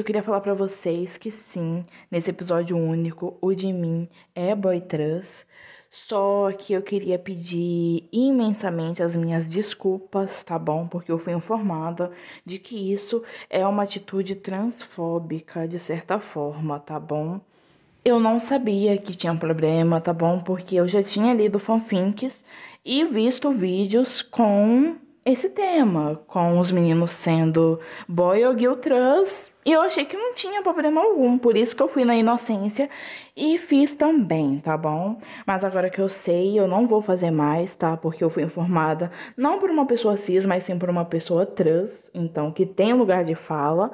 eu queria falar para vocês que sim, nesse episódio único, o de mim é boy trans. Só que eu queria pedir imensamente as minhas desculpas, tá bom? Porque eu fui informada de que isso é uma atitude transfóbica, de certa forma, tá bom? Eu não sabia que tinha problema, tá bom? Porque eu já tinha lido fanfics e visto vídeos com esse tema, com os meninos sendo boy ou girl trans e eu achei que não tinha problema algum, por isso que eu fui na inocência e fiz também, tá bom? Mas agora que eu sei, eu não vou fazer mais, tá? Porque eu fui informada não por uma pessoa cis, mas sim por uma pessoa trans, então que tem lugar de fala.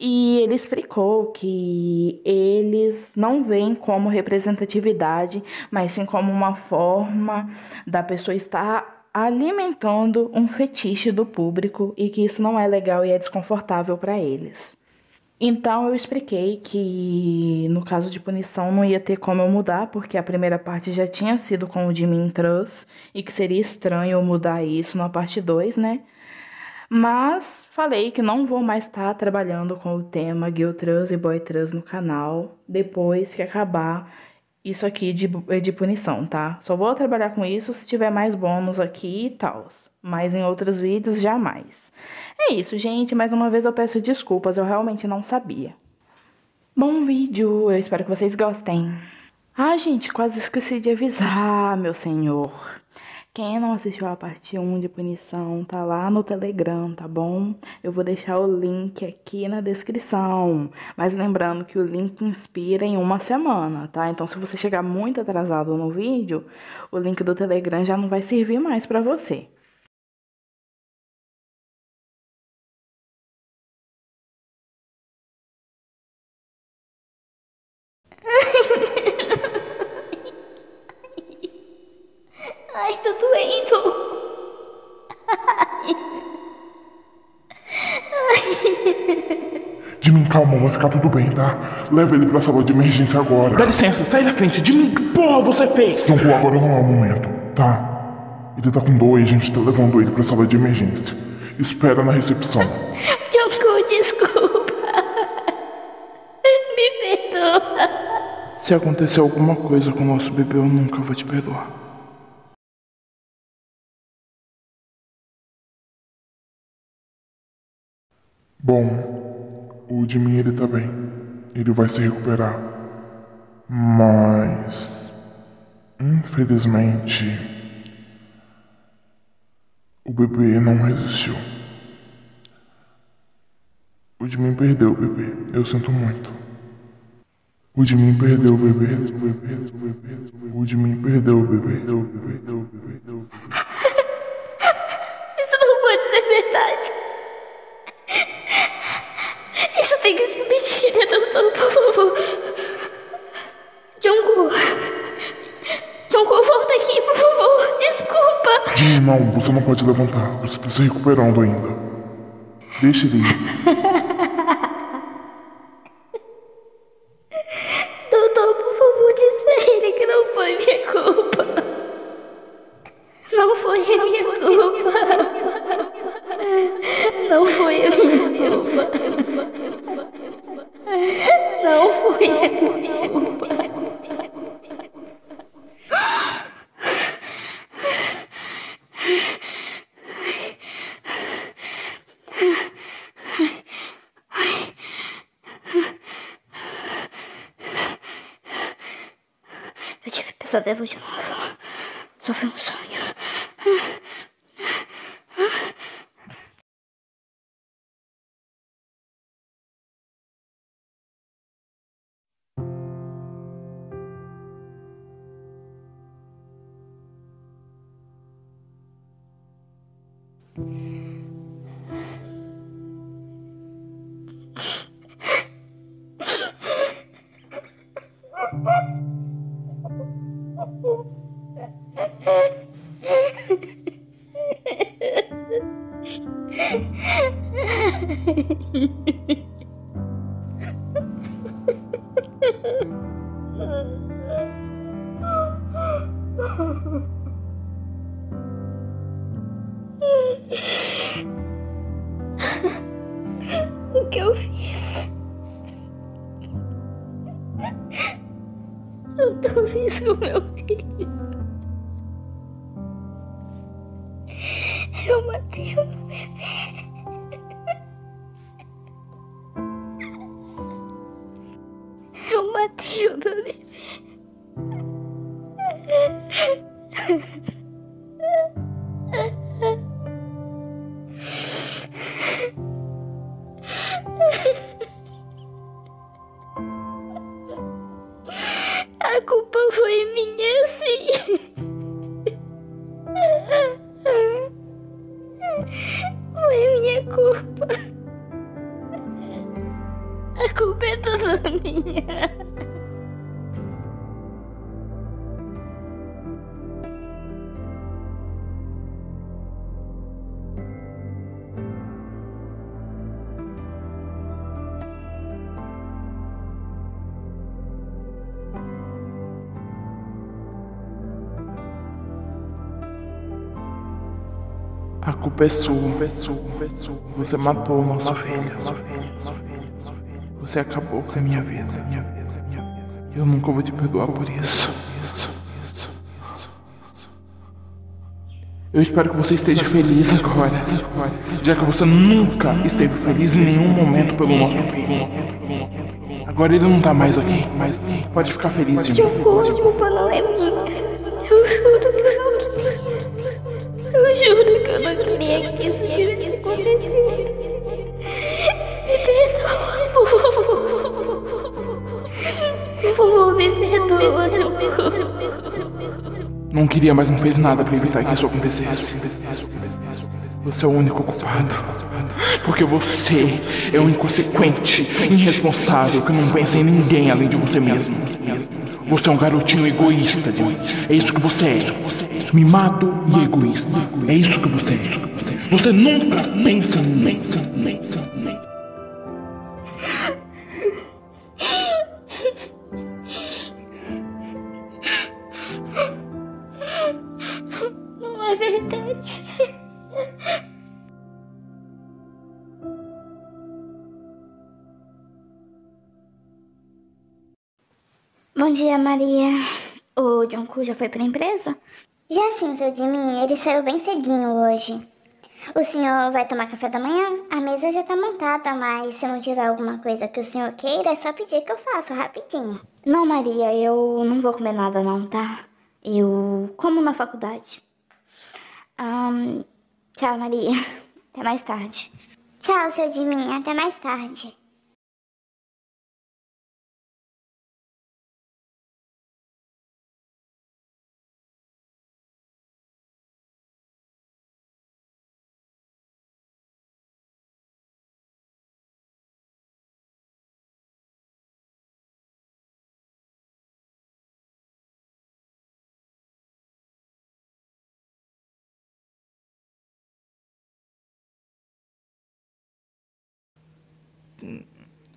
E ele explicou que eles não veem como representatividade, mas sim como uma forma da pessoa estar alimentando um fetiche do público e que isso não é legal e é desconfortável para eles. Então eu expliquei que no caso de punição não ia ter como eu mudar, porque a primeira parte já tinha sido com o Jimmy Trans e que seria estranho eu mudar isso na parte 2, né? Mas falei que não vou mais estar tá trabalhando com o tema Girl Trans e Boy Trans no canal depois que acabar isso aqui de, de punição, tá? Só vou trabalhar com isso se tiver mais bônus aqui e tal mas em outros vídeos jamais. É isso, gente. Mais uma vez eu peço desculpas, eu realmente não sabia. Bom vídeo, eu espero que vocês gostem. Ah, gente, quase esqueci de avisar, meu senhor. Quem não assistiu a parte 1 de punição, tá lá no Telegram, tá bom? Eu vou deixar o link aqui na descrição. Mas lembrando que o link inspira em uma semana, tá? Então se você chegar muito atrasado no vídeo, o link do Telegram já não vai servir mais para você. vai ficar tudo bem, tá? Leva ele pra sala de emergência agora. Dá licença, sai da frente de mim. Que porra você fez? Não, agora não é o momento, tá? Ele tá com dor e a gente tá levando ele pra sala de emergência. Espera na recepção. Jocô, desculpa. Me perdoa. Se acontecer alguma coisa com o nosso bebê, eu nunca vou te perdoar. Bom, Cuidem ele tá bem, Ele vai se recuperar. Mas. Infelizmente. O bebê não resistiu. O Jimmy perdeu o bebê. Eu sinto muito. O Jimmy perdeu o bebê. O Jimmy perdeu o bebê. O Jimmy perdeu o bebê. O Jimmy perdeu o bebê. Sim, não, você não pode levantar. Você está se recuperando ainda. Deixa ele ir. Doutor, por favor, diz pra ele que não foi minha culpa. Não foi a minha culpa. Não foi a minha culpa. Eu não fiz com meu filho. Eu matei o meu bebê. pessoa, pessoa, pessoa. Você matou o nosso filho. Você acabou com a minha vida. Eu nunca vou te perdoar por isso. Eu espero que você esteja feliz agora, já que você nunca esteve feliz em nenhum momento pelo nosso filho. Agora ele não tá mais aqui, mas pode ficar feliz de novo. culpa não é minha. Eu juro que eu não quis. Eu juro sabia que isso tinha acontecer. Me perdoa, por favor. me perdoa. Não queria, mas não fez nada para evitar que isso acontecesse. Você é o único culpado. Porque você é um inconsequente, irresponsável que não pensa em ninguém além de você mesmo. Você é um garotinho egoísta, Jim. É isso que você é mimado e é egoísta. É isso que você é. Você nunca pensa, pensa, pensa, pensa. Não é verdade. Bom dia, Maria. O John Cu já foi para a empresa? Já sim, seu de mim, ele saiu bem cedinho hoje. O senhor vai tomar café da manhã? A mesa já tá montada, mas se não tiver alguma coisa que o senhor queira, é só pedir que eu faço rapidinho. Não, Maria, eu não vou comer nada não, tá? Eu como na faculdade. Um, tchau, Maria. Até mais tarde. Tchau, seu Dimin. Até mais tarde.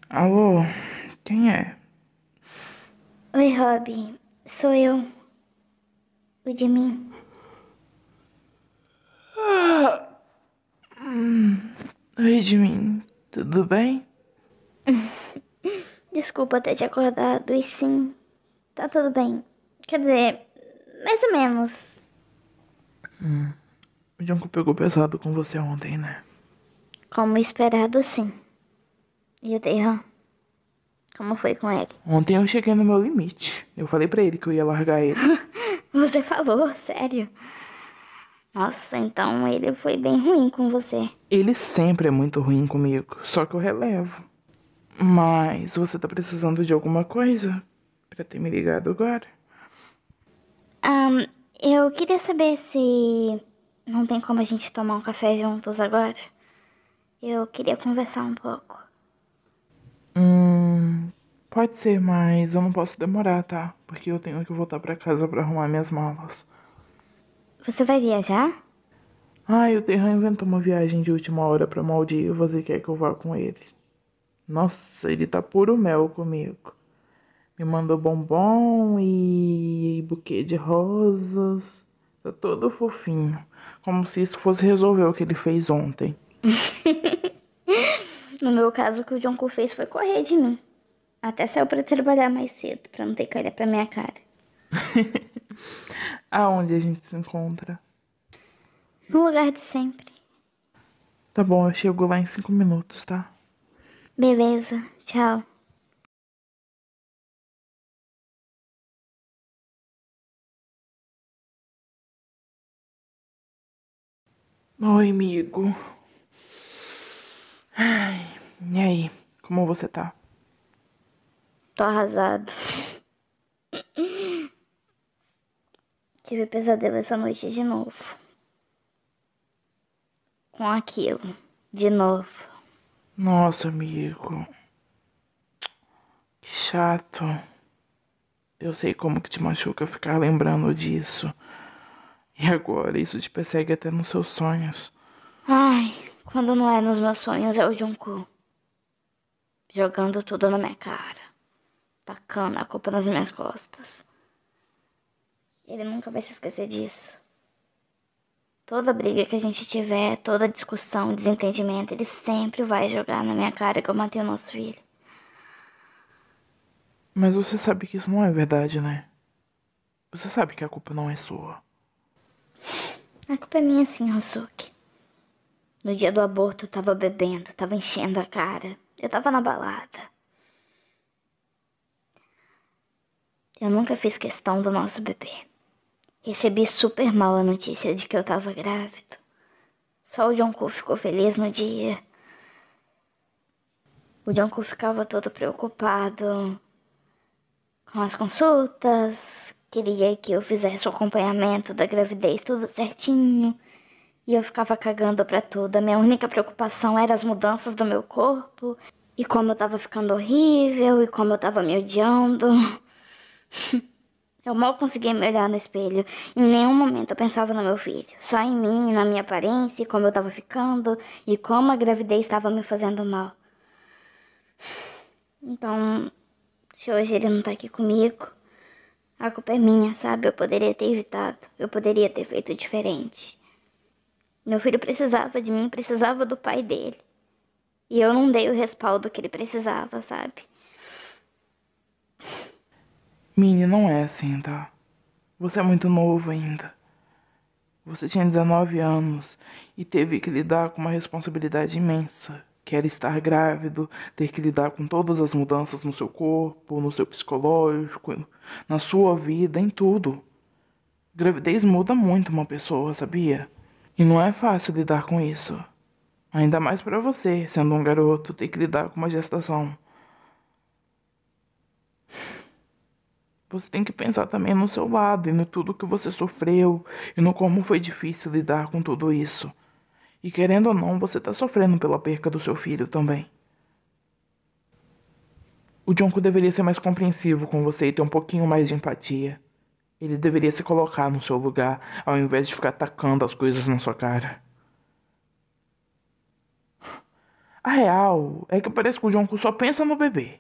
Alô, quem é? Oi, Robin. Sou eu. O de mim. Ah. Oi, de mim. Tudo bem? Desculpa ter te acordado e sim. Tá tudo bem. Quer dizer, mais ou menos. Hum. O Janko pegou pesado com você ontem, né? Como esperado, sim o Deus. Como foi com ele? Ontem eu cheguei no meu limite. Eu falei para ele que eu ia largar ele. você falou, sério? Nossa, então ele foi bem ruim com você. Ele sempre é muito ruim comigo, só que eu relevo. Mas você tá precisando de alguma coisa para ter me ligado agora? Um, eu queria saber se não tem como a gente tomar um café juntos agora. Eu queria conversar um pouco. Hum, pode ser, mas eu não posso demorar, tá? Porque eu tenho que voltar para casa para arrumar minhas malas. Você vai viajar? Ah, o Terran inventou uma viagem de última hora para Maldivas e quer que eu vá com ele. Nossa, ele tá puro mel comigo. Me mandou bombom e buquê de rosas. Tá todo fofinho. Como se isso fosse resolver o que ele fez ontem. No meu caso, o que o Jonko fez foi correr de mim. Até saiu para trabalhar mais cedo, para não ter que olhar pra minha cara. Aonde a gente se encontra? No lugar de sempre. Tá bom, eu chego lá em cinco minutos, tá? Beleza, tchau. Oi, amigo. Ai. E aí, como você tá? Tô arrasado. Tive pesadelo essa noite de novo. Com aquilo. De novo. Nossa, amigo. Que chato. Eu sei como que te machuca ficar lembrando disso. E agora isso te persegue até nos seus sonhos. Ai, quando não é nos meus sonhos é o Jungkook jogando tudo na minha cara, tacando a culpa nas minhas costas. Ele nunca vai se esquecer disso. Toda briga que a gente tiver, toda discussão, desentendimento, ele sempre vai jogar na minha cara que eu matei o nosso filho. Mas você sabe que isso não é verdade, né? Você sabe que a culpa não é sua. A culpa é minha sim, Rosuki. No dia do aborto eu tava bebendo, tava enchendo a cara. Eu tava na balada. Eu nunca fiz questão do nosso bebê. Recebi super mal a notícia de que eu tava grávido. Só o John Jonko ficou feliz no dia. O John Jonko ficava todo preocupado com as consultas, queria que eu fizesse o acompanhamento da gravidez tudo certinho e eu ficava cagando pra tudo. A minha única preocupação era as mudanças do meu corpo e como eu tava ficando horrível e como eu tava me odiando. eu mal conseguia me olhar no espelho. Em nenhum momento eu pensava no meu filho, só em mim, na minha aparência, e como eu tava ficando e como a gravidez estava me fazendo mal. Então, se hoje ele não tá aqui comigo, a culpa é minha, sabe? Eu poderia ter evitado, eu poderia ter feito diferente. Meu filho precisava de mim, precisava do pai dele. E eu não dei o respaldo que ele precisava, sabe? Minnie, não é assim, tá? Você é muito novo ainda. Você tinha 19 anos e teve que lidar com uma responsabilidade imensa, que era estar grávido, ter que lidar com todas as mudanças no seu corpo, no seu psicológico, na sua vida, em tudo. Gravidez muda muito uma pessoa, sabia? E não é fácil lidar com isso. Ainda mais para você, sendo um garoto, ter que lidar com uma gestação. Você tem que pensar também no seu lado e no tudo que você sofreu e no como foi difícil lidar com tudo isso. E querendo ou não, você está sofrendo pela perca do seu filho também. O Jonko deveria ser mais compreensivo com você e ter um pouquinho mais de empatia. Ele deveria se colocar no seu lugar, ao invés de ficar atacando as coisas na sua cara. A real é que parece que o Jonko só pensa no bebê.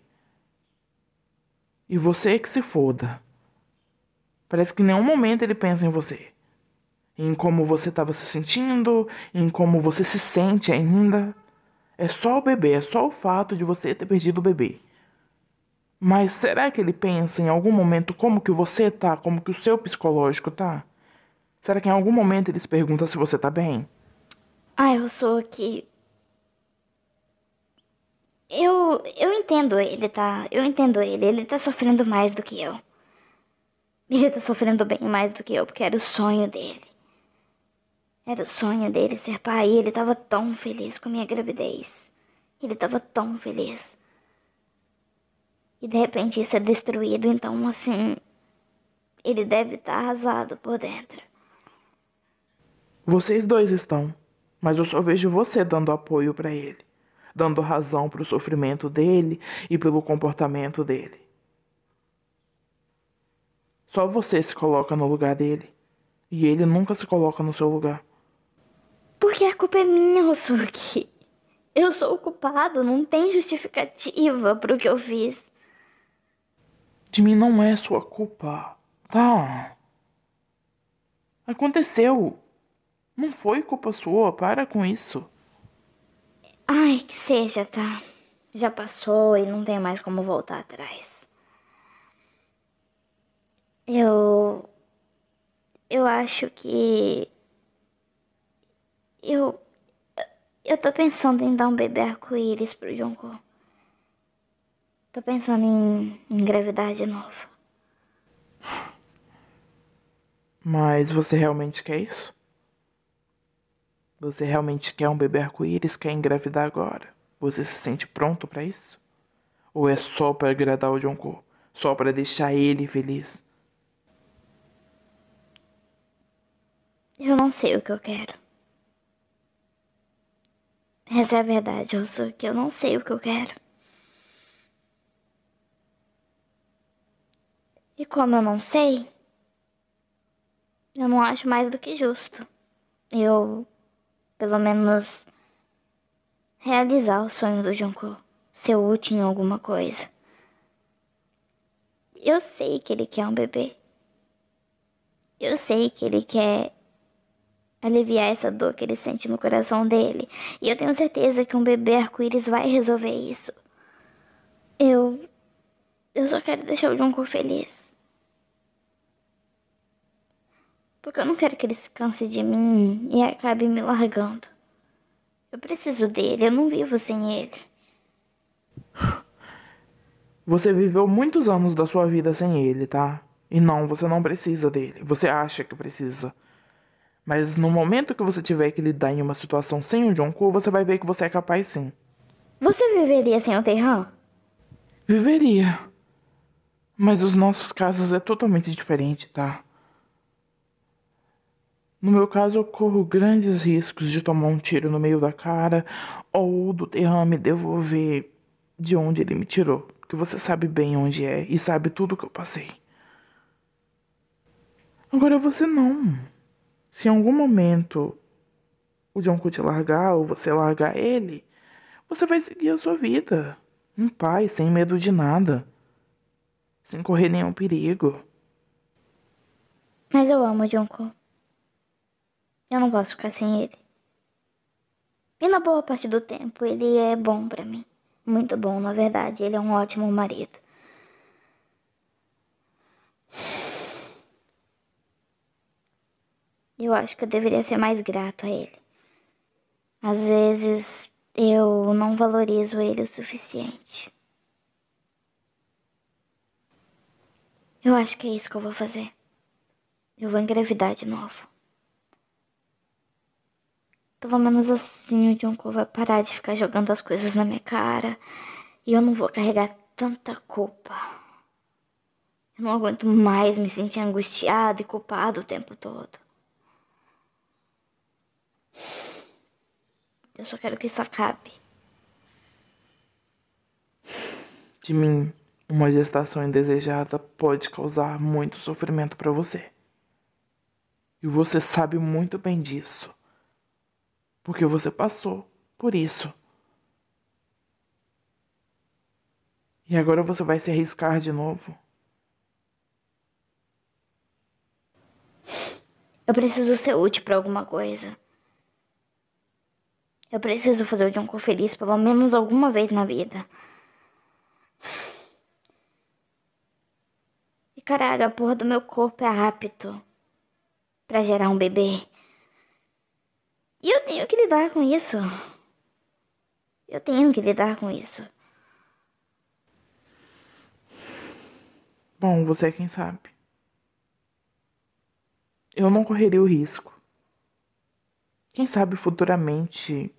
E você é que se foda. Parece que em nenhum momento ele pensa em você. Em como você estava se sentindo, em como você se sente ainda. É só o bebê, é só o fato de você ter perdido o bebê. Mas será que ele pensa em algum momento como que você tá, como que o seu psicológico tá? Será que em algum momento eles perguntam se você tá bem? Ah, eu sou que eu eu entendo ele tá, eu entendo ele, ele tá sofrendo mais do que eu. Ele tá sofrendo bem mais do que eu, porque era o sonho dele. Era o sonho dele ser pai e ele tava tão feliz com a minha gravidez. Ele tava tão feliz. E de repente isso é destruído, então assim. Ele deve estar arrasado por dentro. Vocês dois estão, mas eu só vejo você dando apoio para ele, dando razão para o sofrimento dele e pelo comportamento dele. Só você se coloca no lugar dele, e ele nunca se coloca no seu lugar. Porque a culpa é minha, Osuki. Eu sou o culpado, não tem justificativa para o que eu fiz de mim não é sua culpa, tá? Aconteceu. Não foi culpa sua, para com isso. Ai, que seja, tá? Já passou e não tem mais como voltar atrás. Eu. Eu acho que. Eu. Eu tô pensando em dar um bebê arco-íris pro Jungkook. Tô pensando em engravidar de novo. Mas você realmente quer isso? Você realmente quer um bebê arco-íris, quer engravidar agora? Você se sente pronto para isso? Ou é só para agradar o Jonko? Só para deixar ele feliz? Eu não sei o que eu quero. Essa é a verdade, eu que Eu não sei o que eu quero. E como eu não sei, eu não acho mais do que justo. Eu, pelo menos, realizar o sonho do Junko, ser útil em alguma coisa. Eu sei que ele quer um bebê. Eu sei que ele quer aliviar essa dor que ele sente no coração dele. E eu tenho certeza que um bebê arco-íris vai resolver isso. Eu. Eu só quero deixar o Junko feliz. Porque eu não quero que ele se canse de mim e acabe me largando. Eu preciso dele, eu não vivo sem ele. Você viveu muitos anos da sua vida sem ele, tá? E não, você não precisa dele. Você acha que precisa. Mas no momento que você tiver que lidar em uma situação sem o Jonku, você vai ver que você é capaz sim. Você viveria sem o Terran? Viveria. Mas os nossos casos é totalmente diferente, tá? No meu caso, eu corro grandes riscos de tomar um tiro no meio da cara ou do derrame devolver de onde ele me tirou, que você sabe bem onde é e sabe tudo que eu passei. Agora você não. Se em algum momento o John te largar ou você largar ele, você vai seguir a sua vida, em paz, sem medo de nada, sem correr nenhum perigo. Mas eu amo Jonko. Eu não posso ficar sem ele. E na boa parte do tempo, ele é bom para mim. Muito bom, na verdade. Ele é um ótimo marido. Eu acho que eu deveria ser mais grato a ele. Às vezes eu não valorizo ele o suficiente. Eu acho que é isso que eu vou fazer. Eu vou engravidar de novo. Pelo menos assim o Junko vai parar de ficar jogando as coisas na minha cara. E eu não vou carregar tanta culpa. Eu não aguento mais me sentir angustiada e culpada o tempo todo. Eu só quero que isso acabe. De mim, uma gestação indesejada pode causar muito sofrimento para você. E você sabe muito bem disso porque você passou por isso. E agora você vai se arriscar de novo. Eu preciso ser útil para alguma coisa. Eu preciso fazer o Junko feliz pelo menos alguma vez na vida. E caralho, a porra do meu corpo é apto para gerar um bebê. E eu tenho que lidar com isso. Eu tenho que lidar com isso. Bom, você é quem sabe. Eu não correria o risco. Quem sabe futuramente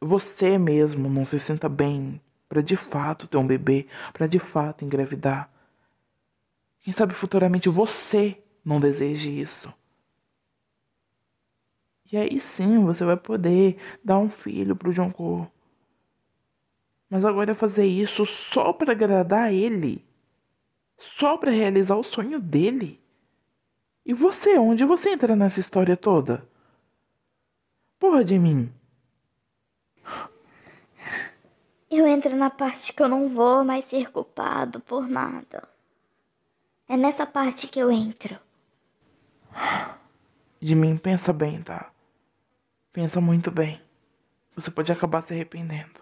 você mesmo não se sinta bem para de fato ter um bebê, para de fato engravidar. Quem sabe futuramente você não deseje isso. E aí sim você vai poder dar um filho pro Cor Mas agora é fazer isso só para agradar ele, só para realizar o sonho dele. E você, onde você entra nessa história toda? Porra de mim. Eu entro na parte que eu não vou mais ser culpado por nada. É nessa parte que eu entro. De mim, pensa bem, tá? Pensa muito bem. Você pode acabar se arrependendo.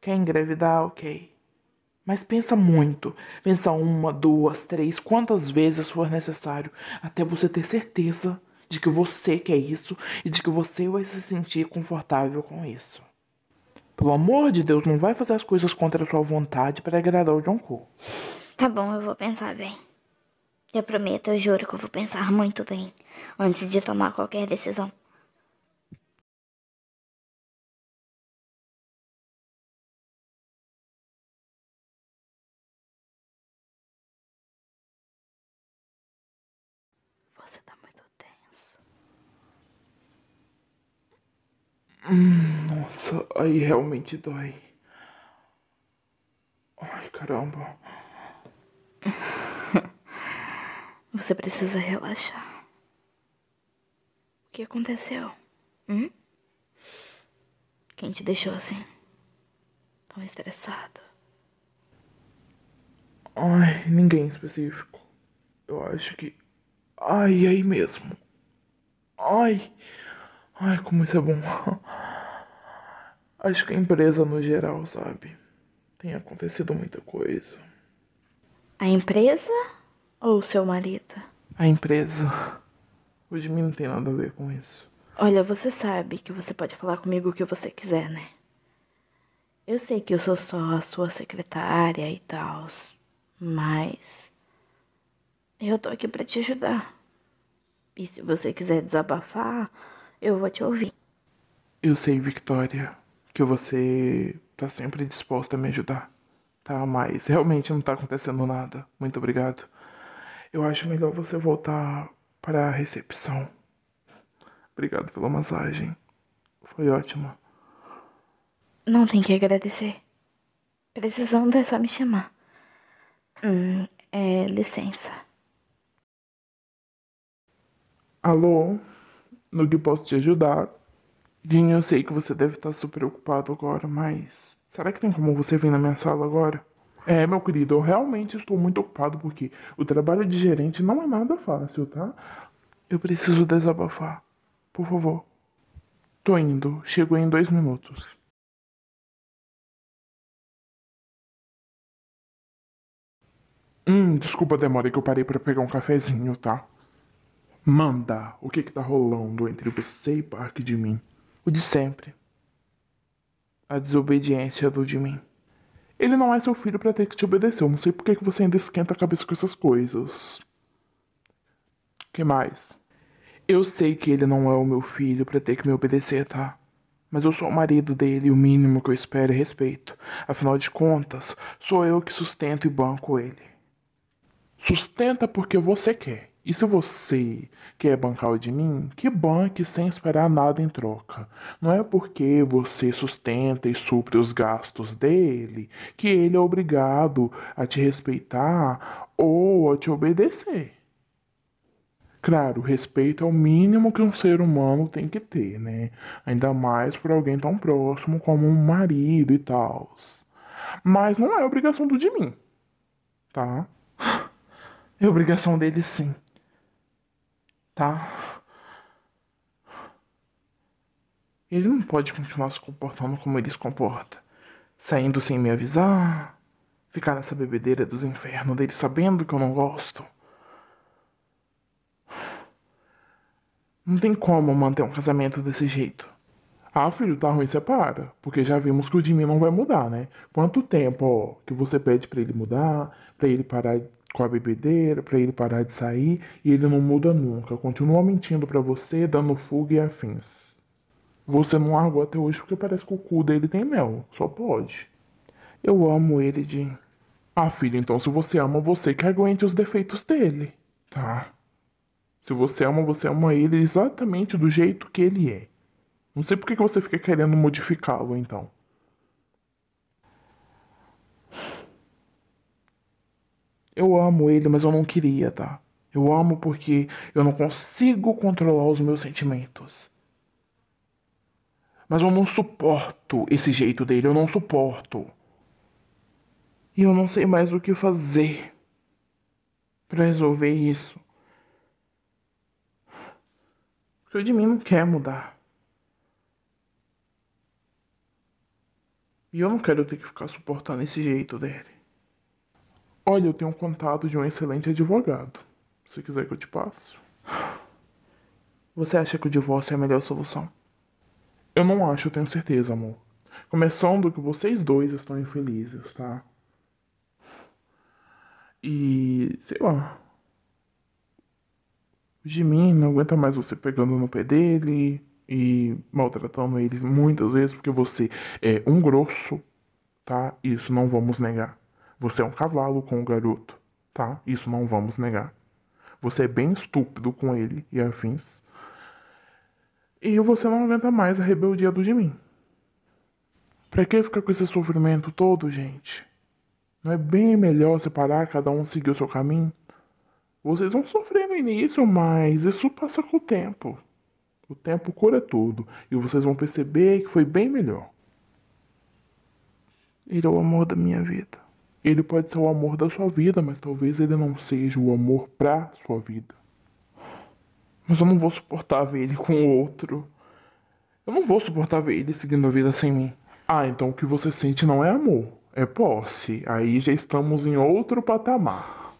Quer engravidar? Ok. Mas pensa muito. Pensa uma, duas, três, quantas vezes for necessário. Até você ter certeza de que você quer isso e de que você vai se sentir confortável com isso. Pelo amor de Deus, não vai fazer as coisas contra a sua vontade para agradar o John Cole. Tá bom, eu vou pensar bem. Eu prometo, eu juro que eu vou pensar muito bem antes de tomar qualquer decisão. Você tá muito tenso. Nossa, aí realmente dói. Ai, caramba. Você precisa relaxar. O que aconteceu? Hum? Quem te deixou assim? Tão estressado? Ai, ninguém específico. Eu acho que. Ai, é aí mesmo. Ai. Ai, como isso é bom. Acho que a empresa no geral, sabe? Tem acontecido muita coisa. A empresa? Ou seu marido? A empresa. Hoje mim não tem nada a ver com isso. Olha, você sabe que você pode falar comigo o que você quiser, né? Eu sei que eu sou só a sua secretária e tal, mas. Eu tô aqui para te ajudar. E se você quiser desabafar, eu vou te ouvir. Eu sei, Victoria, que você tá sempre disposta a me ajudar. Tá, mas realmente não tá acontecendo nada. Muito obrigado. Eu acho melhor você voltar para a recepção. Obrigado pela massagem. Foi ótima. Não tem que agradecer. Precisando é só me chamar. Hum, é, licença. Alô? No que posso te ajudar? Dinho, eu sei que você deve estar super ocupado agora, mas será que tem como você vir na minha sala agora? É, meu querido, eu realmente estou muito ocupado porque o trabalho de gerente não é nada fácil, tá? Eu preciso desabafar. Por favor. Tô indo. Chego em dois minutos. Hum, desculpa a demora que eu parei para pegar um cafezinho, tá? Manda, o que que tá rolando entre você e parte de mim? O de sempre. A desobediência do de mim. Ele não é seu filho para ter que te obedecer. Eu não sei por que você ainda esquenta a cabeça com essas coisas. que mais? Eu sei que ele não é o meu filho para ter que me obedecer, tá? Mas eu sou o marido dele e o mínimo que eu espero é respeito. Afinal de contas, sou eu que sustento e banco ele. Sustenta porque você quer. E se você quer bancar de mim, que banque sem esperar nada em troca. Não é porque você sustenta e supre os gastos dele que ele é obrigado a te respeitar ou a te obedecer. Claro, respeito é o mínimo que um ser humano tem que ter, né? Ainda mais por alguém tão próximo como um marido e tal. Mas não é obrigação do de mim, tá? É obrigação dele sim tá? Ele não pode continuar se comportando como ele se comporta, saindo sem me avisar, ficar nessa bebedeira dos infernos dele sabendo que eu não gosto. Não tem como manter um casamento desse jeito. Ah, filho, tá ruim, separa. Porque já vimos que o Jimmy não vai mudar, né? Quanto tempo ó, que você pede para ele mudar, para ele parar com a bebedeira, para ele parar de sair, e ele não muda nunca, continua mentindo para você, dando fuga e afins. Você não largou até hoje porque parece que o cu dele tem mel, só pode. Eu amo ele, Jim. Ah, filha, então se você ama, você que aguente os defeitos dele, tá? Se você ama, você ama ele exatamente do jeito que ele é. Não sei por que você fica querendo modificá-lo, então. Eu amo ele, mas eu não queria, tá? Eu amo porque eu não consigo controlar os meus sentimentos. Mas eu não suporto esse jeito dele, eu não suporto. E eu não sei mais o que fazer para resolver isso. Porque o de mim não quer mudar. E eu não quero ter que ficar suportando esse jeito dele. Olha, eu tenho um contato de um excelente advogado. Se quiser que eu te passe. Você acha que o divórcio é a melhor solução? Eu não acho, eu tenho certeza, amor. Começando que vocês dois estão infelizes, tá? E. sei lá. O Jimin não aguenta mais você pegando no pé dele e maltratando ele muitas vezes porque você é um grosso, tá? Isso não vamos negar. Você é um cavalo com o garoto, tá? Isso não vamos negar. Você é bem estúpido com ele e afins. E você não aguenta mais a rebeldia do de mim. Pra que ficar com esse sofrimento todo, gente? Não é bem melhor separar, cada um seguir o seu caminho? Vocês vão sofrer no início, mas isso passa com o tempo. O tempo cura tudo e vocês vão perceber que foi bem melhor. Ele é o amor da minha vida. Ele pode ser o amor da sua vida, mas talvez ele não seja o amor pra sua vida. Mas eu não vou suportar ver ele com outro. Eu não vou suportar ver ele seguindo a vida sem mim. Ah, então o que você sente não é amor, é posse. Aí já estamos em outro patamar.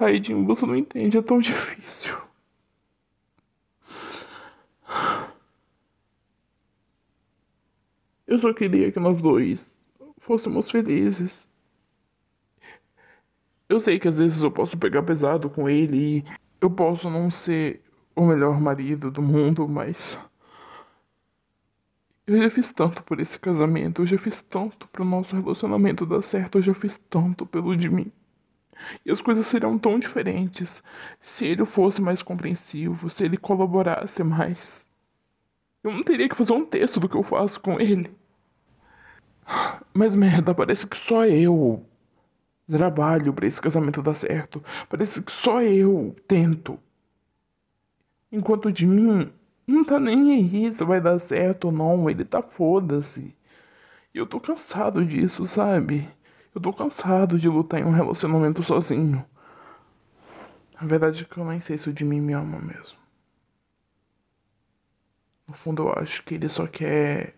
Aí, Jim, você não entende, é tão difícil. Eu só queria que nós dois fôssemos felizes. Eu sei que às vezes eu posso pegar pesado com ele e eu posso não ser o melhor marido do mundo, mas. Eu já fiz tanto por esse casamento, eu já fiz tanto pro nosso relacionamento dar certo, eu já fiz tanto pelo de mim. E as coisas seriam tão diferentes se ele fosse mais compreensivo, se ele colaborasse mais. Eu não teria que fazer um texto do que eu faço com ele. Mas merda, parece que só eu trabalho para esse casamento dar certo. Parece que só eu tento. Enquanto de mim, não tá nem aí se vai dar certo ou não, ele tá foda-se. E eu tô cansado disso, sabe? Eu tô cansado de lutar em um relacionamento sozinho. A verdade é que eu nem sei se o de mim me ama mesmo. No fundo, eu acho que ele só quer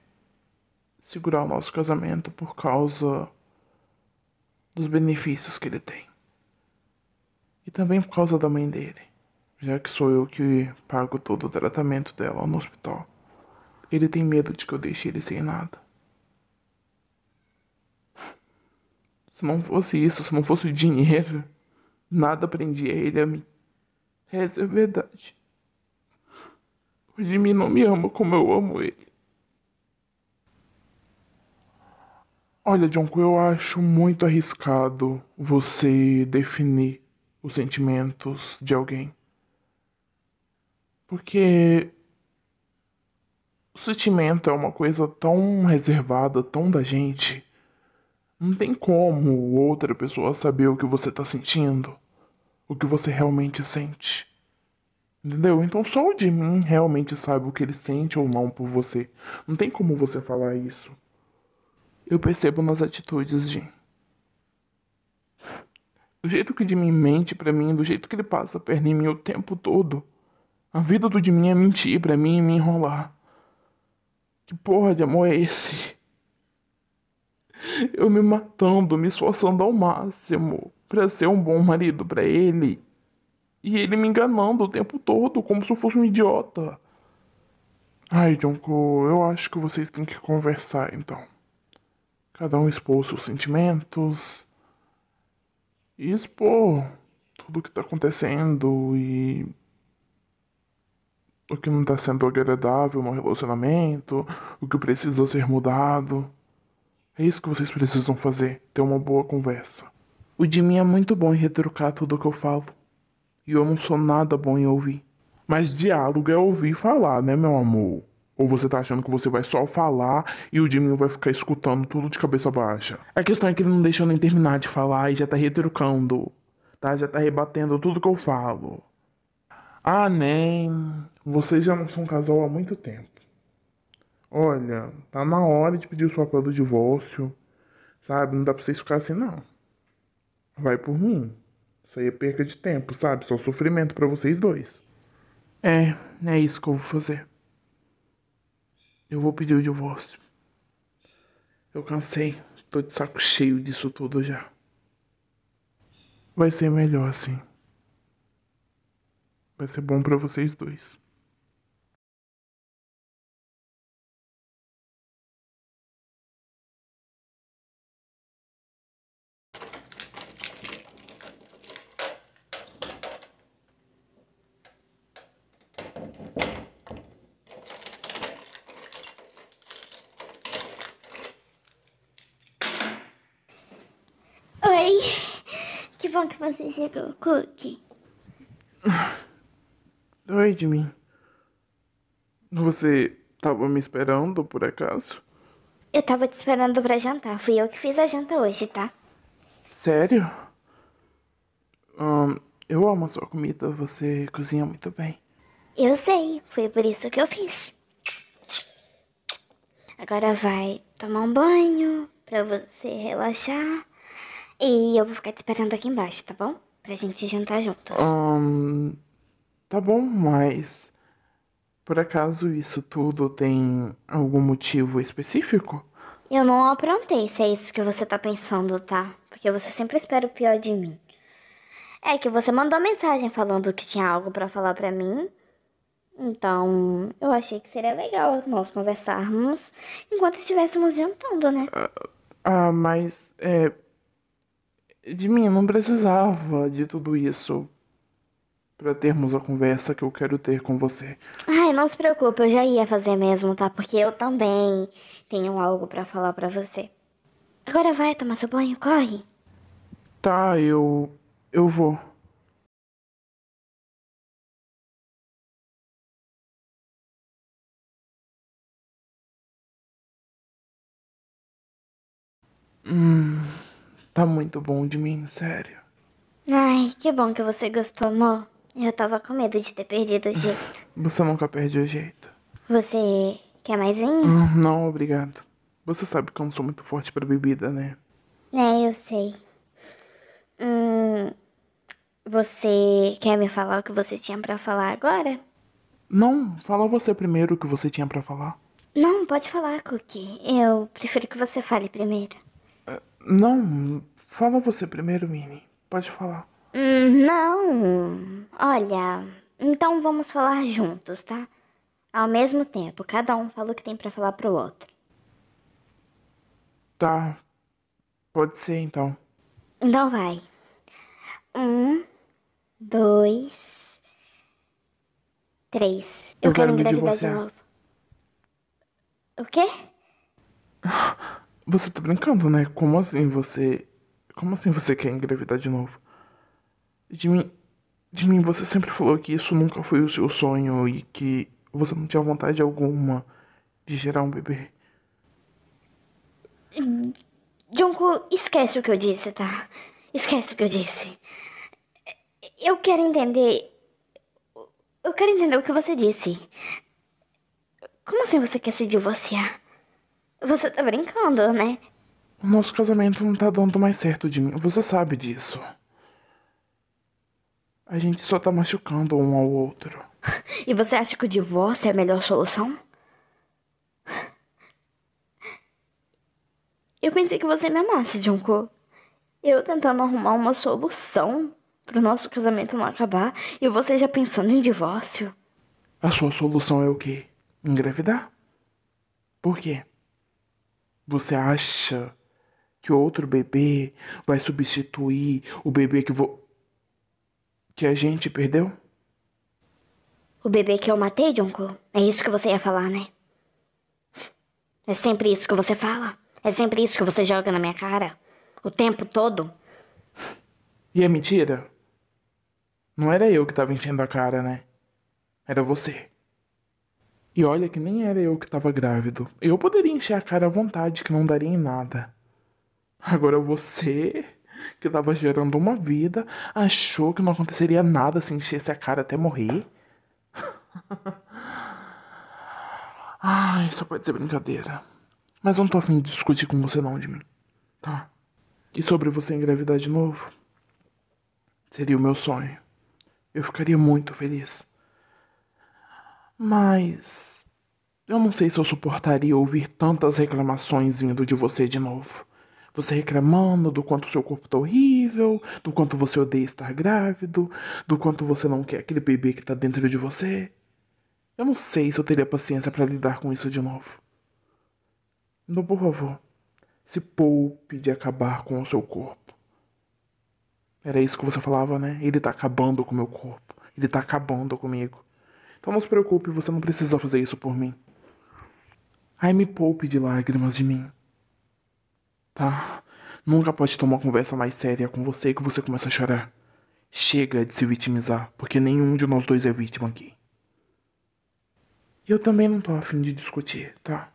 segurar o nosso casamento por causa dos benefícios que ele tem. E também por causa da mãe dele, já que sou eu que pago todo o tratamento dela no hospital. Ele tem medo de que eu deixe ele sem nada. Se não fosse isso, se não fosse o dinheiro, nada prendia ele a mim. Essa é a verdade. O Jimmy não me ama como eu amo ele. Olha, Jonko, eu acho muito arriscado você definir os sentimentos de alguém. Porque o sentimento é uma coisa tão reservada, tão da gente. Não tem como outra pessoa saber o que você está sentindo, o que você realmente sente. Entendeu? Então só o de mim realmente sabe o que ele sente ou não por você. Não tem como você falar isso eu percebo nas atitudes de. Do jeito que o Jimmy mente para mim, do jeito que ele passa a perna em mim o tempo todo. A vida do Jimmy é mentir para mim e me enrolar. Que porra de amor é esse? Eu me matando, me esforçando ao máximo para ser um bom marido para ele. E ele me enganando o tempo todo, como se eu fosse um idiota. Ai, Jonko, eu acho que vocês têm que conversar então cada um expor seus sentimentos e expor tudo o que está acontecendo e o que não está sendo agradável no relacionamento, o que precisa ser mudado. É isso que vocês precisam fazer, ter uma boa conversa. O Jimmy é muito bom em retrucar tudo o que eu falo. E eu não sou nada bom em ouvir. Mas diálogo é ouvir falar, né, meu amor? Ou você tá achando que você vai só falar e o Jimmy vai ficar escutando tudo de cabeça baixa? A questão é que ele não deixou nem terminar de falar e já tá retrucando, tá? Já tá rebatendo tudo que eu falo. Ah, nem. Vocês já não são casal há muito tempo. Olha, tá na hora de pedir o seu papel do divórcio, sabe? Não dá pra vocês ficarem assim, não. Vai por mim. Isso aí é perca de tempo, sabe? Só sofrimento para vocês dois. É, é isso que eu vou fazer. Eu vou pedir o divórcio. Eu cansei. Tô de saco cheio disso tudo já. Vai ser melhor assim. Vai ser bom para vocês dois. Como que você chegou, Cookie? Oi, Jimmy. Você tava me esperando, por acaso? Eu tava te esperando pra jantar. Fui eu que fiz a janta hoje, tá? Sério? eu amo a sua comida. Você cozinha muito bem. Eu sei. Foi por isso que eu fiz. Agora vai tomar um banho pra você relaxar. E eu vou ficar te esperando aqui embaixo, tá bom? Pra gente jantar juntos. Um, tá bom, mas. Por acaso isso tudo tem algum motivo específico? Eu não aprontei se é isso que você tá pensando, tá? Porque você sempre espera o pior de mim. É que você mandou mensagem falando que tinha algo para falar para mim. Então, eu achei que seria legal nós conversarmos enquanto estivéssemos jantando, né? Ah, ah mas é, de mim não precisava de tudo isso para termos a conversa que eu quero ter com você. Ai, não se preocupe, eu já ia fazer mesmo, tá? Porque eu também tenho algo para falar para você. Agora vai tomar seu banho, corre. Tá, eu eu vou. Hum. Tá muito bom de mim, sério. Ai, que bom que você gostou, amor. Eu tava com medo de ter perdido o jeito. Você nunca perde o jeito. Você quer mais vinho? Ah, não, obrigado. Você sabe que eu não sou muito forte pra bebida, né? É, eu sei. Hum, você quer me falar o que você tinha para falar agora? Não, fala você primeiro o que você tinha para falar. Não, pode falar, Cookie. Eu prefiro que você fale primeiro. Não, fala você primeiro, Mini. Pode falar. Hum, não, olha, então vamos falar juntos, tá? Ao mesmo tempo, cada um fala o que tem para falar pro outro. Tá, pode ser então. Então vai. Um, dois, três. Eu, Eu quero me engravidar de, de novo. O quê? Você tá brincando, né? Como assim você. Como assim você quer engravidar de novo? De mim. De mim, você sempre falou que isso nunca foi o seu sonho e que você não tinha vontade alguma de gerar um bebê. Junko, esquece o que eu disse, tá? Esquece o que eu disse. Eu quero entender. Eu quero entender o que você disse. Como assim você quer se divorciar? Você tá brincando, né? O nosso casamento não tá dando mais certo de mim. Você sabe disso. A gente só tá machucando um ao outro. E você acha que o divórcio é a melhor solução? Eu pensei que você me amasse, Junko. Eu tentando arrumar uma solução pro nosso casamento não acabar e você já pensando em divórcio. A sua solução é o quê? Engravidar? Por quê? Você acha que outro bebê vai substituir o bebê que vo... que a gente perdeu? O bebê que eu matei, Junko? É isso que você ia falar, né? É sempre isso que você fala. É sempre isso que você joga na minha cara. O tempo todo. E é mentira? Não era eu que tava enchendo a cara, né? Era você. E olha que nem era eu que estava grávido. Eu poderia encher a cara à vontade, que não daria em nada. Agora você, que estava gerando uma vida, achou que não aconteceria nada se enchesse a cara até morrer? Ai, só pode ser brincadeira. Mas não tô afim de discutir com você não, de mim. Tá? E sobre você engravidar de novo? Seria o meu sonho. Eu ficaria muito feliz. Mas. Eu não sei se eu suportaria ouvir tantas reclamações vindo de você de novo. Você reclamando do quanto seu corpo tá horrível, do quanto você odeia estar grávido, do quanto você não quer aquele bebê que tá dentro de você. Eu não sei se eu teria paciência para lidar com isso de novo. Então, por favor, se poupe de acabar com o seu corpo. Era isso que você falava, né? Ele tá acabando com o meu corpo. Ele tá acabando comigo. Então não se preocupe, você não precisa fazer isso por mim. Ai, me poupe de lágrimas de mim. Tá? Nunca pode tomar conversa mais séria com você que você começa a chorar. Chega de se vitimizar, porque nenhum de nós dois é vítima aqui. Eu também não tô afim de discutir, tá?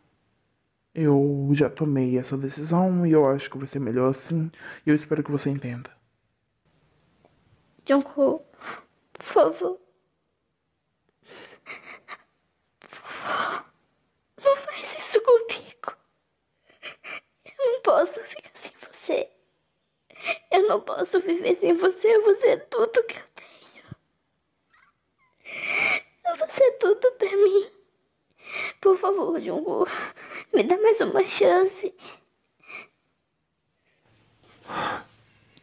Eu já tomei essa decisão e eu acho que vai ser melhor assim. E eu espero que você entenda. Junko, por favor. Não faz isso comigo. Eu não posso ficar sem você. Eu não posso viver sem você. Você é tudo que eu tenho. Você é tudo pra mim. Por favor, Jungu, me dá mais uma chance.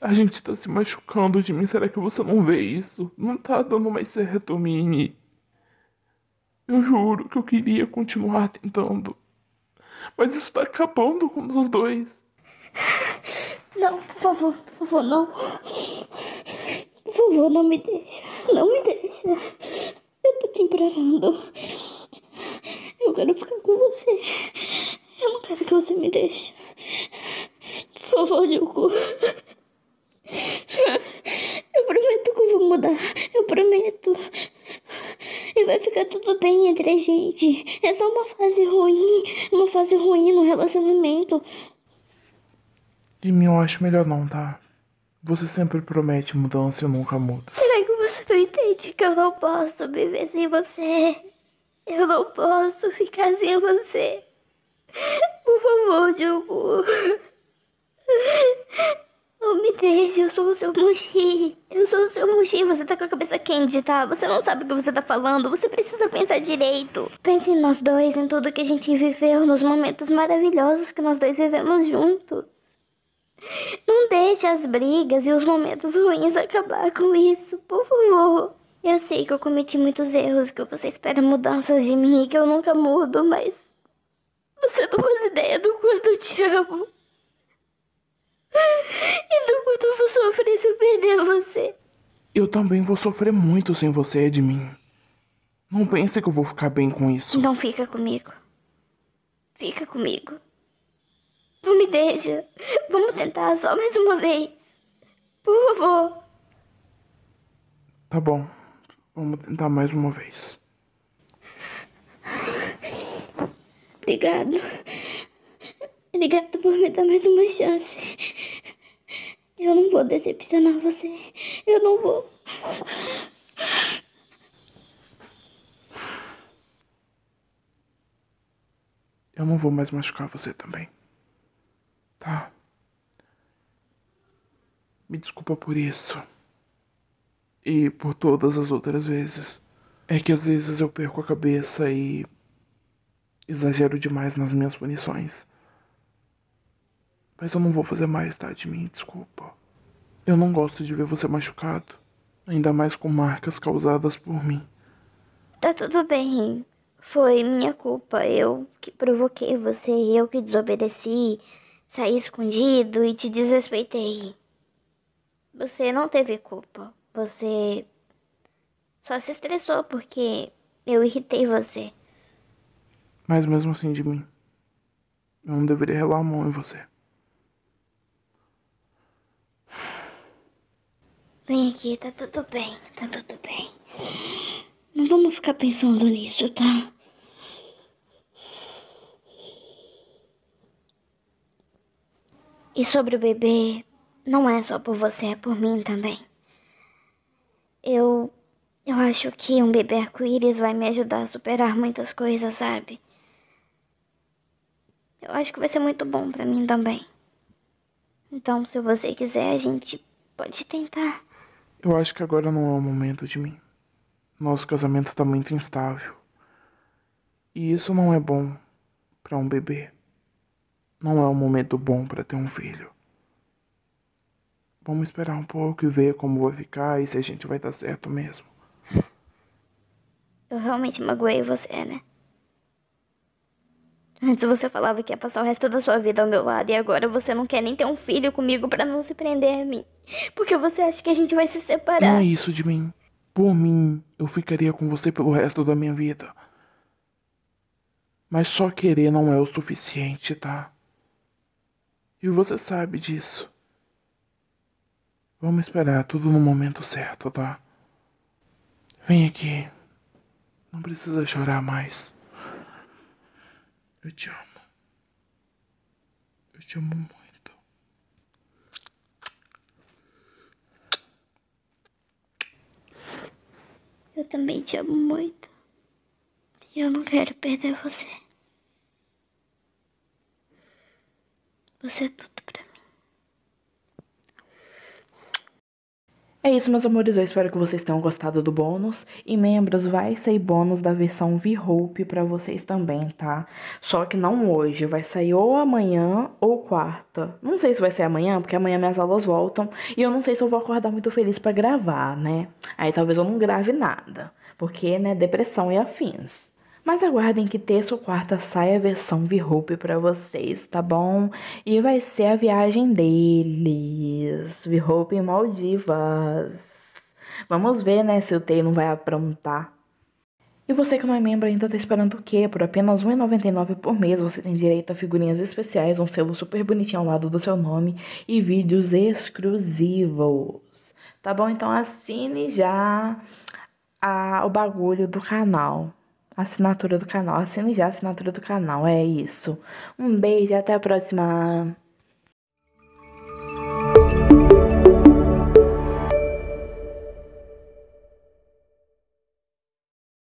A gente tá se machucando, de mim Será que você não vê isso? Não tá dando mais certo, Mini. Eu juro que eu queria continuar tentando. Mas isso tá acabando com os dois. Não, por favor, por favor, não. Por favor, não me deixa. Não me deixa. Eu tô te implorando. Eu quero ficar com você. Eu não quero que você me deixe. Por favor, Diogo. Eu prometo que eu vou mudar. Eu prometo e vai ficar tudo bem entre a gente. É só uma fase ruim, uma fase ruim no relacionamento. Jimmy, eu acho melhor não, tá? Você sempre promete mudança e nunca muda. Será que você não entende que eu não posso viver sem você? Eu não posso ficar sem você. Por favor, Diogo. Não me deixe, eu sou o seu mochi. Eu sou o seu mochi. você tá com a cabeça quente, tá? Você não sabe o que você tá falando, você precisa pensar direito. Pense em nós dois, em tudo que a gente viveu, nos momentos maravilhosos que nós dois vivemos juntos. Não deixe as brigas e os momentos ruins acabar com isso, por favor. Eu sei que eu cometi muitos erros, que você espera mudanças de mim, que eu nunca mudo, mas. Você não faz ideia do quanto eu te amo do quanto eu vou sofrer se eu perder você? Eu também vou sofrer muito sem você, Edmin. Não pense que eu vou ficar bem com isso. Então fica comigo. Fica comigo. Não me deixa. Vamos tentar só mais uma vez. Por favor. Tá bom. Vamos tentar mais uma vez. Obrigado. Obrigado por me dar mais uma chance. Eu não vou decepcionar você. Eu não vou. Eu não vou mais machucar você também. Tá? Me desculpa por isso. E por todas as outras vezes. É que às vezes eu perco a cabeça e. exagero demais nas minhas punições. Mas eu não vou fazer mais, tá, de mim, desculpa. Eu não gosto de ver você machucado, ainda mais com marcas causadas por mim. Tá tudo bem. Foi minha culpa. Eu que provoquei você, eu que desobedeci, saí escondido e te desrespeitei. Você não teve culpa. Você só se estressou porque eu irritei você. Mas mesmo assim de mim, eu não deveria relar a mão em você. Vem aqui, tá tudo bem, tá tudo bem. Não vamos ficar pensando nisso, tá? E sobre o bebê, não é só por você, é por mim também. Eu. Eu acho que um bebê arco-íris vai me ajudar a superar muitas coisas, sabe? Eu acho que vai ser muito bom para mim também. Então, se você quiser, a gente pode tentar. Eu acho que agora não é o momento de mim. Nosso casamento está muito instável. E isso não é bom para um bebê. Não é um momento bom para ter um filho. Vamos esperar um pouco e ver como vai ficar e se a gente vai dar certo mesmo. Eu realmente magoei você, né? Antes você falava que ia passar o resto da sua vida ao meu lado e agora você não quer nem ter um filho comigo para não se prender a mim. Porque você acha que a gente vai se separar. Não é isso de mim. Por mim, eu ficaria com você pelo resto da minha vida. Mas só querer não é o suficiente, tá? E você sabe disso. Vamos esperar tudo no momento certo, tá? Vem aqui. Não precisa chorar mais. Eu te amo. Eu te amo muito. Eu também te amo muito. E eu não quero perder você. Você é tudo pra É isso, meus amores. Eu espero que vocês tenham gostado do bônus. E membros, vai sair bônus da versão V-Hope pra vocês também, tá? Só que não hoje. Vai sair ou amanhã ou quarta. Não sei se vai ser amanhã, porque amanhã minhas aulas voltam. E eu não sei se eu vou acordar muito feliz para gravar, né? Aí talvez eu não grave nada. Porque, né, depressão e afins. Mas aguardem que terça ou quarta sai a versão V-Hope pra vocês, tá bom? E vai ser a viagem deles. V-Hope em Maldivas. Vamos ver, né, se o Tay não vai aprontar. E você que não é membro ainda tá esperando o quê? Por apenas R$1,99 por mês você tem direito a figurinhas especiais, um selo super bonitinho ao lado do seu nome e vídeos exclusivos. Tá bom? Então assine já a, o bagulho do canal assinatura do canal. Assine já a assinatura do canal, é isso. Um beijo e até a próxima.